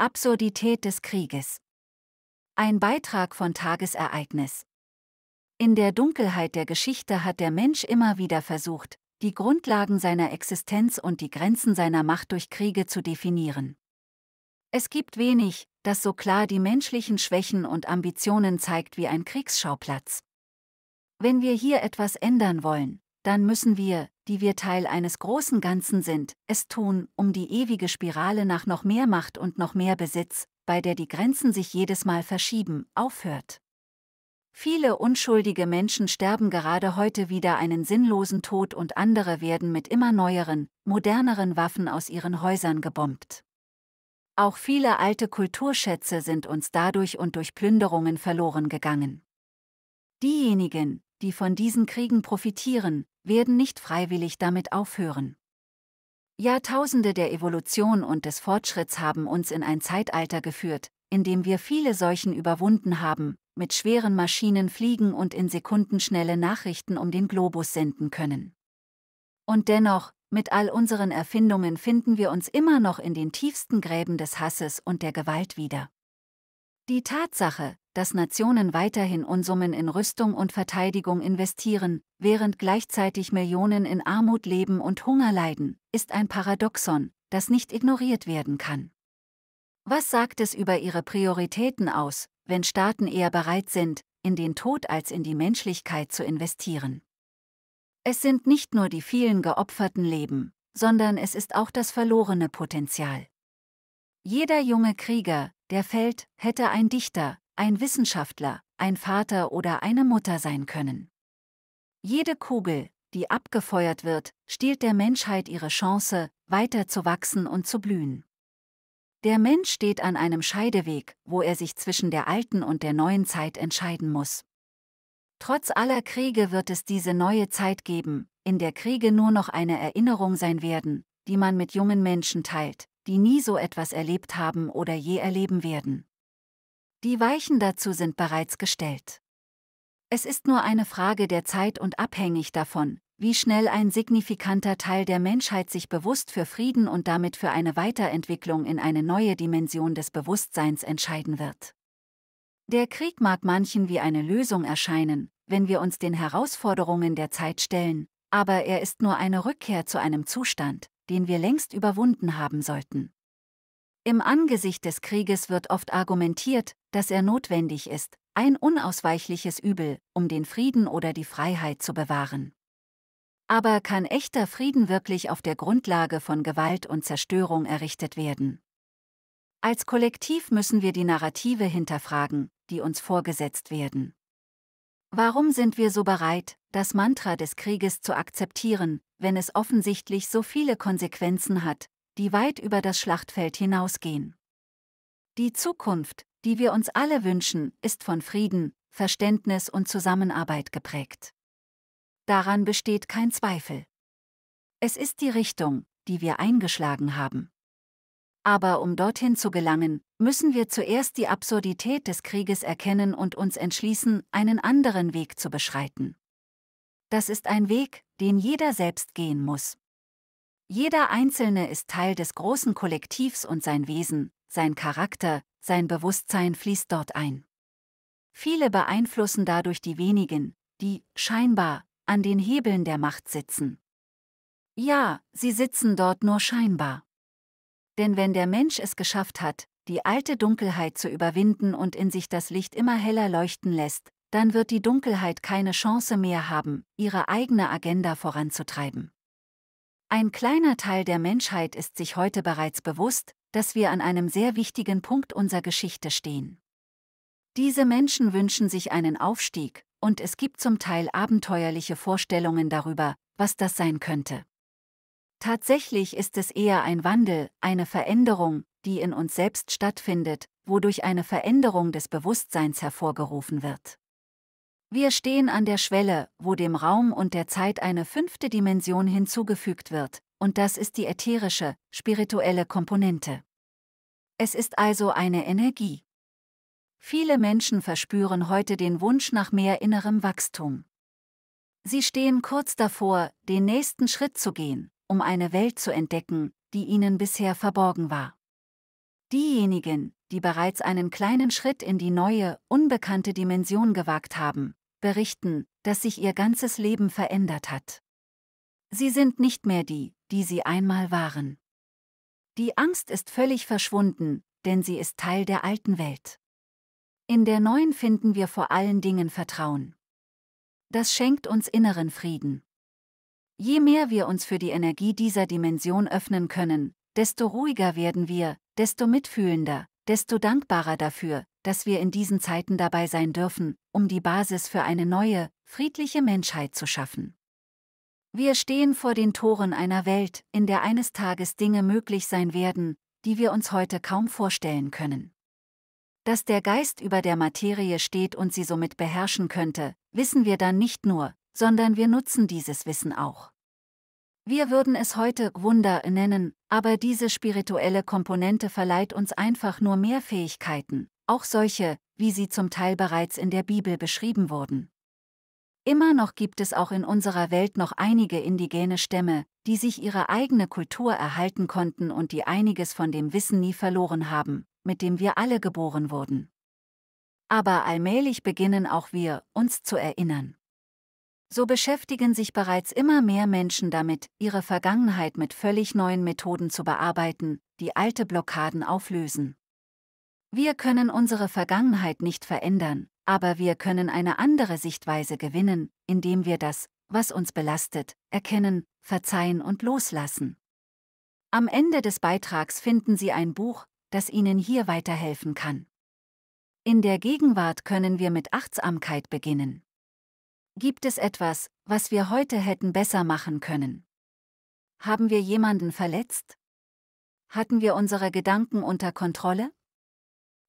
Absurdität des Krieges. Ein Beitrag von Tagesereignis. In der Dunkelheit der Geschichte hat der Mensch immer wieder versucht, die Grundlagen seiner Existenz und die Grenzen seiner Macht durch Kriege zu definieren. Es gibt wenig, das so klar die menschlichen Schwächen und Ambitionen zeigt wie ein Kriegsschauplatz. Wenn wir hier etwas ändern wollen, dann müssen wir, die wir Teil eines großen Ganzen sind, es tun, um die ewige Spirale nach noch mehr Macht und noch mehr Besitz, bei der die Grenzen sich jedes Mal verschieben, aufhört. Viele unschuldige Menschen sterben gerade heute wieder einen sinnlosen Tod und andere werden mit immer neueren, moderneren Waffen aus ihren Häusern gebombt. Auch viele alte Kulturschätze sind uns dadurch und durch Plünderungen verloren gegangen. Diejenigen, die von diesen Kriegen profitieren, werden nicht freiwillig damit aufhören. Jahrtausende der Evolution und des Fortschritts haben uns in ein Zeitalter geführt, in dem wir viele Seuchen überwunden haben, mit schweren Maschinen fliegen und in sekundenschnelle Nachrichten um den Globus senden können. Und dennoch, mit all unseren Erfindungen finden wir uns immer noch in den tiefsten Gräben des Hasses und der Gewalt wieder. Die Tatsache, dass Nationen weiterhin Unsummen in Rüstung und Verteidigung investieren, während gleichzeitig Millionen in Armut leben und Hunger leiden, ist ein Paradoxon, das nicht ignoriert werden kann. Was sagt es über ihre Prioritäten aus, wenn Staaten eher bereit sind, in den Tod als in die Menschlichkeit zu investieren? Es sind nicht nur die vielen geopferten Leben, sondern es ist auch das verlorene Potenzial. Jeder junge Krieger, der Feld, hätte ein Dichter, ein Wissenschaftler, ein Vater oder eine Mutter sein können. Jede Kugel, die abgefeuert wird, stiehlt der Menschheit ihre Chance, weiter zu wachsen und zu blühen. Der Mensch steht an einem Scheideweg, wo er sich zwischen der alten und der neuen Zeit entscheiden muss. Trotz aller Kriege wird es diese neue Zeit geben, in der Kriege nur noch eine Erinnerung sein werden, die man mit jungen Menschen teilt, die nie so etwas erlebt haben oder je erleben werden. Die Weichen dazu sind bereits gestellt. Es ist nur eine Frage der Zeit und abhängig davon, wie schnell ein signifikanter Teil der Menschheit sich bewusst für Frieden und damit für eine Weiterentwicklung in eine neue Dimension des Bewusstseins entscheiden wird. Der Krieg mag manchen wie eine Lösung erscheinen, wenn wir uns den Herausforderungen der Zeit stellen, aber er ist nur eine Rückkehr zu einem Zustand, den wir längst überwunden haben sollten. Im Angesicht des Krieges wird oft argumentiert, dass er notwendig ist, ein unausweichliches Übel, um den Frieden oder die Freiheit zu bewahren. Aber kann echter Frieden wirklich auf der Grundlage von Gewalt und Zerstörung errichtet werden? Als Kollektiv müssen wir die Narrative hinterfragen, die uns vorgesetzt werden. Warum sind wir so bereit, das Mantra des Krieges zu akzeptieren, wenn es offensichtlich so viele Konsequenzen hat, die weit über das Schlachtfeld hinausgehen. Die Zukunft, die wir uns alle wünschen, ist von Frieden, Verständnis und Zusammenarbeit geprägt. Daran besteht kein Zweifel. Es ist die Richtung, die wir eingeschlagen haben. Aber um dorthin zu gelangen, müssen wir zuerst die Absurdität des Krieges erkennen und uns entschließen, einen anderen Weg zu beschreiten. Das ist ein Weg, den jeder selbst gehen muss. Jeder Einzelne ist Teil des großen Kollektivs und sein Wesen, sein Charakter, sein Bewusstsein fließt dort ein. Viele beeinflussen dadurch die wenigen, die, scheinbar, an den Hebeln der Macht sitzen. Ja, sie sitzen dort nur scheinbar. Denn wenn der Mensch es geschafft hat, die alte Dunkelheit zu überwinden und in sich das Licht immer heller leuchten lässt, dann wird die Dunkelheit keine Chance mehr haben, ihre eigene Agenda voranzutreiben. Ein kleiner Teil der Menschheit ist sich heute bereits bewusst, dass wir an einem sehr wichtigen Punkt unserer Geschichte stehen. Diese Menschen wünschen sich einen Aufstieg, und es gibt zum Teil abenteuerliche Vorstellungen darüber, was das sein könnte. Tatsächlich ist es eher ein Wandel, eine Veränderung, die in uns selbst stattfindet, wodurch eine Veränderung des Bewusstseins hervorgerufen wird. Wir stehen an der Schwelle, wo dem Raum und der Zeit eine fünfte Dimension hinzugefügt wird, und das ist die ätherische, spirituelle Komponente. Es ist also eine Energie. Viele Menschen verspüren heute den Wunsch nach mehr innerem Wachstum. Sie stehen kurz davor, den nächsten Schritt zu gehen, um eine Welt zu entdecken, die ihnen bisher verborgen war. Diejenigen, die bereits einen kleinen Schritt in die neue, unbekannte Dimension gewagt haben, berichten, dass sich ihr ganzes Leben verändert hat. Sie sind nicht mehr die, die sie einmal waren. Die Angst ist völlig verschwunden, denn sie ist Teil der alten Welt. In der neuen finden wir vor allen Dingen Vertrauen. Das schenkt uns inneren Frieden. Je mehr wir uns für die Energie dieser Dimension öffnen können, desto ruhiger werden wir, desto mitfühlender, desto dankbarer dafür, dass wir in diesen Zeiten dabei sein dürfen, um die Basis für eine neue, friedliche Menschheit zu schaffen. Wir stehen vor den Toren einer Welt, in der eines Tages Dinge möglich sein werden, die wir uns heute kaum vorstellen können. Dass der Geist über der Materie steht und sie somit beherrschen könnte, wissen wir dann nicht nur, sondern wir nutzen dieses Wissen auch. Wir würden es heute Wunder nennen, aber diese spirituelle Komponente verleiht uns einfach nur mehr Fähigkeiten, auch solche, wie sie zum Teil bereits in der Bibel beschrieben wurden. Immer noch gibt es auch in unserer Welt noch einige indigene Stämme, die sich ihre eigene Kultur erhalten konnten und die einiges von dem Wissen nie verloren haben, mit dem wir alle geboren wurden. Aber allmählich beginnen auch wir, uns zu erinnern. So beschäftigen sich bereits immer mehr Menschen damit, ihre Vergangenheit mit völlig neuen Methoden zu bearbeiten, die alte Blockaden auflösen. Wir können unsere Vergangenheit nicht verändern, aber wir können eine andere Sichtweise gewinnen, indem wir das, was uns belastet, erkennen, verzeihen und loslassen. Am Ende des Beitrags finden Sie ein Buch, das Ihnen hier weiterhelfen kann. In der Gegenwart können wir mit Achtsamkeit beginnen. Gibt es etwas, was wir heute hätten besser machen können? Haben wir jemanden verletzt? Hatten wir unsere Gedanken unter Kontrolle?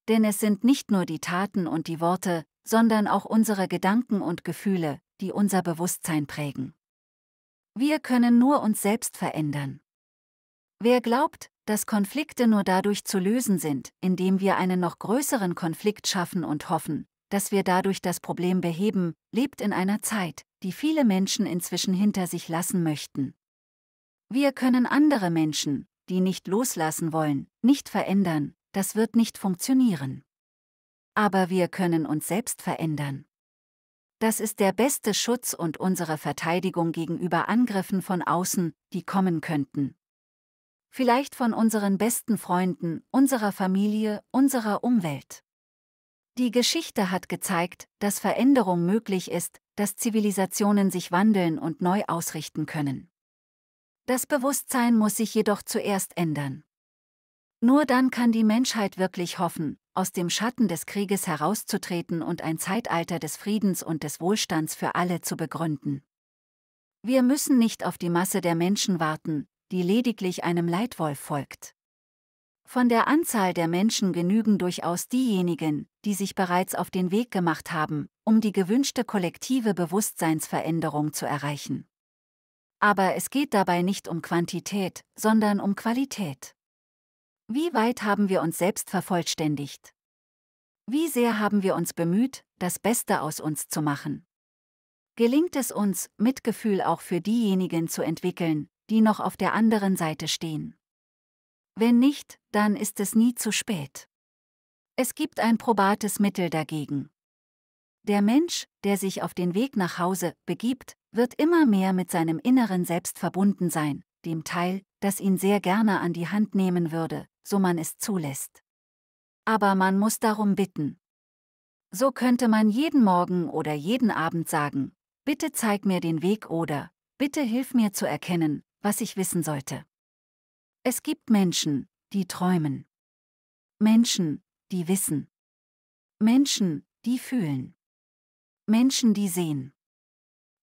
Denn es sind nicht nur die Taten und die Worte, sondern auch unsere Gedanken und Gefühle, die unser Bewusstsein prägen. Wir können nur uns selbst verändern. Wer glaubt, dass Konflikte nur dadurch zu lösen sind, indem wir einen noch größeren Konflikt schaffen und hoffen, dass wir dadurch das Problem beheben, lebt in einer Zeit, die viele Menschen inzwischen hinter sich lassen möchten. Wir können andere Menschen, die nicht loslassen wollen, nicht verändern, das wird nicht funktionieren. Aber wir können uns selbst verändern. Das ist der beste Schutz und unsere Verteidigung gegenüber Angriffen von außen, die kommen könnten. Vielleicht von unseren besten Freunden, unserer Familie, unserer Umwelt. Die Geschichte hat gezeigt, dass Veränderung möglich ist, dass Zivilisationen sich wandeln und neu ausrichten können. Das Bewusstsein muss sich jedoch zuerst ändern. Nur dann kann die Menschheit wirklich hoffen, aus dem Schatten des Krieges herauszutreten und ein Zeitalter des Friedens und des Wohlstands für alle zu begründen. Wir müssen nicht auf die Masse der Menschen warten, die lediglich einem Leitwolf folgt. Von der Anzahl der Menschen genügen durchaus diejenigen, die sich bereits auf den Weg gemacht haben, um die gewünschte kollektive Bewusstseinsveränderung zu erreichen. Aber es geht dabei nicht um Quantität, sondern um Qualität. Wie weit haben wir uns selbst vervollständigt? Wie sehr haben wir uns bemüht, das Beste aus uns zu machen? Gelingt es uns, Mitgefühl auch für diejenigen zu entwickeln, die noch auf der anderen Seite stehen? Wenn nicht, dann ist es nie zu spät. Es gibt ein probates Mittel dagegen. Der Mensch, der sich auf den Weg nach Hause begibt, wird immer mehr mit seinem inneren Selbst verbunden sein, dem Teil, das ihn sehr gerne an die Hand nehmen würde, so man es zulässt. Aber man muss darum bitten. So könnte man jeden Morgen oder jeden Abend sagen, bitte zeig mir den Weg oder bitte hilf mir zu erkennen, was ich wissen sollte. Es gibt Menschen, die träumen. Menschen, die wissen. Menschen, die fühlen. Menschen, die sehen.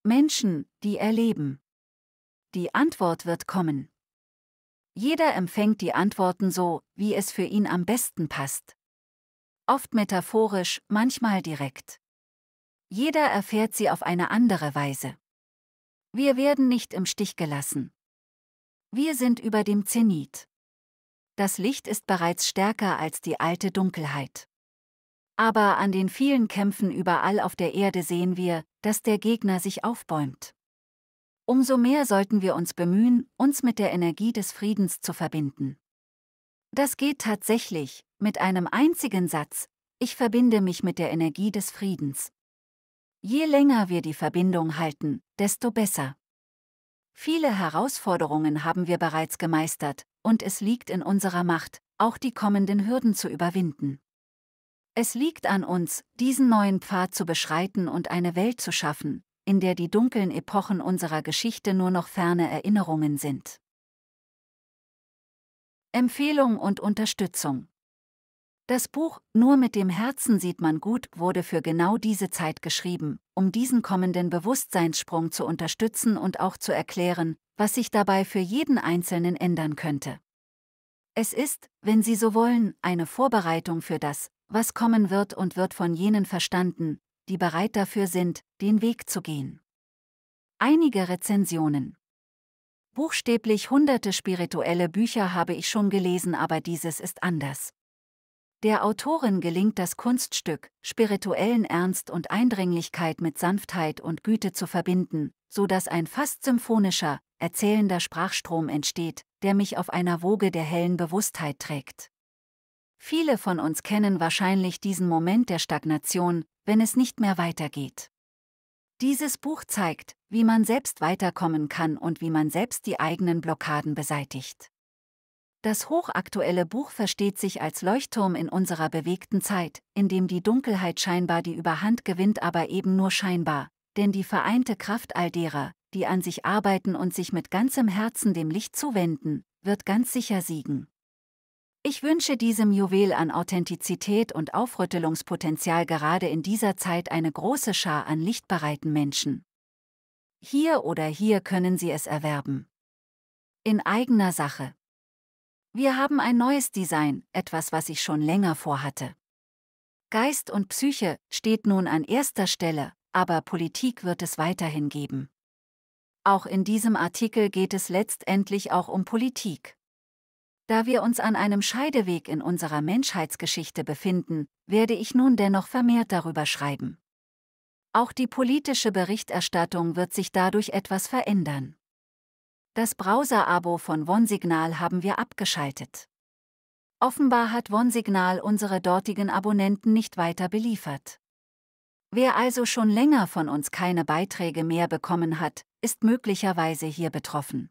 Menschen, die erleben. Die Antwort wird kommen. Jeder empfängt die Antworten so, wie es für ihn am besten passt. Oft metaphorisch, manchmal direkt. Jeder erfährt sie auf eine andere Weise. Wir werden nicht im Stich gelassen. Wir sind über dem Zenit. Das Licht ist bereits stärker als die alte Dunkelheit. Aber an den vielen Kämpfen überall auf der Erde sehen wir, dass der Gegner sich aufbäumt. Umso mehr sollten wir uns bemühen, uns mit der Energie des Friedens zu verbinden. Das geht tatsächlich, mit einem einzigen Satz, ich verbinde mich mit der Energie des Friedens. Je länger wir die Verbindung halten, desto besser. Viele Herausforderungen haben wir bereits gemeistert, und es liegt in unserer Macht, auch die kommenden Hürden zu überwinden. Es liegt an uns, diesen neuen Pfad zu beschreiten und eine Welt zu schaffen, in der die dunklen Epochen unserer Geschichte nur noch ferne Erinnerungen sind. Empfehlung und Unterstützung das Buch Nur mit dem Herzen sieht man gut wurde für genau diese Zeit geschrieben, um diesen kommenden Bewusstseinssprung zu unterstützen und auch zu erklären, was sich dabei für jeden Einzelnen ändern könnte. Es ist, wenn Sie so wollen, eine Vorbereitung für das, was kommen wird und wird von jenen verstanden, die bereit dafür sind, den Weg zu gehen. Einige Rezensionen Buchstäblich hunderte spirituelle Bücher habe ich schon gelesen, aber dieses ist anders. Der Autorin gelingt das Kunststück, spirituellen Ernst und Eindringlichkeit mit Sanftheit und Güte zu verbinden, so dass ein fast symphonischer, erzählender Sprachstrom entsteht, der mich auf einer Woge der hellen Bewusstheit trägt. Viele von uns kennen wahrscheinlich diesen Moment der Stagnation, wenn es nicht mehr weitergeht. Dieses Buch zeigt, wie man selbst weiterkommen kann und wie man selbst die eigenen Blockaden beseitigt. Das hochaktuelle Buch versteht sich als Leuchtturm in unserer bewegten Zeit, in dem die Dunkelheit scheinbar die Überhand gewinnt, aber eben nur scheinbar, denn die vereinte Kraft all derer, die an sich arbeiten und sich mit ganzem Herzen dem Licht zuwenden, wird ganz sicher siegen. Ich wünsche diesem Juwel an Authentizität und Aufrüttelungspotenzial gerade in dieser Zeit eine große Schar an lichtbereiten Menschen. Hier oder hier können Sie es erwerben. In eigener Sache. Wir haben ein neues Design, etwas, was ich schon länger vorhatte. Geist und Psyche steht nun an erster Stelle, aber Politik wird es weiterhin geben. Auch in diesem Artikel geht es letztendlich auch um Politik. Da wir uns an einem Scheideweg in unserer Menschheitsgeschichte befinden, werde ich nun dennoch vermehrt darüber schreiben. Auch die politische Berichterstattung wird sich dadurch etwas verändern. Das Browser-Abo von OneSignal haben wir abgeschaltet. Offenbar hat OneSignal unsere dortigen Abonnenten nicht weiter beliefert. Wer also schon länger von uns keine Beiträge mehr bekommen hat, ist möglicherweise hier betroffen.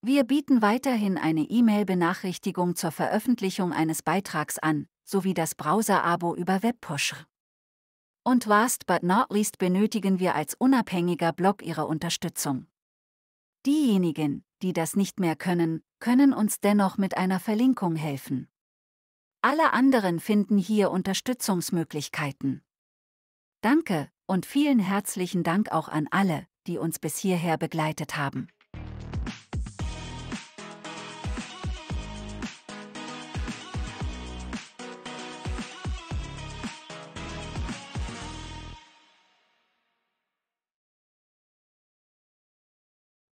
Wir bieten weiterhin eine E-Mail-Benachrichtigung zur Veröffentlichung eines Beitrags an, sowie das Browser-Abo über Webpush. Und last but not least benötigen wir als unabhängiger Blog Ihre Unterstützung. Diejenigen, die das nicht mehr können, können uns dennoch mit einer Verlinkung helfen. Alle anderen finden hier Unterstützungsmöglichkeiten. Danke und vielen herzlichen Dank auch an alle, die uns bis hierher begleitet haben.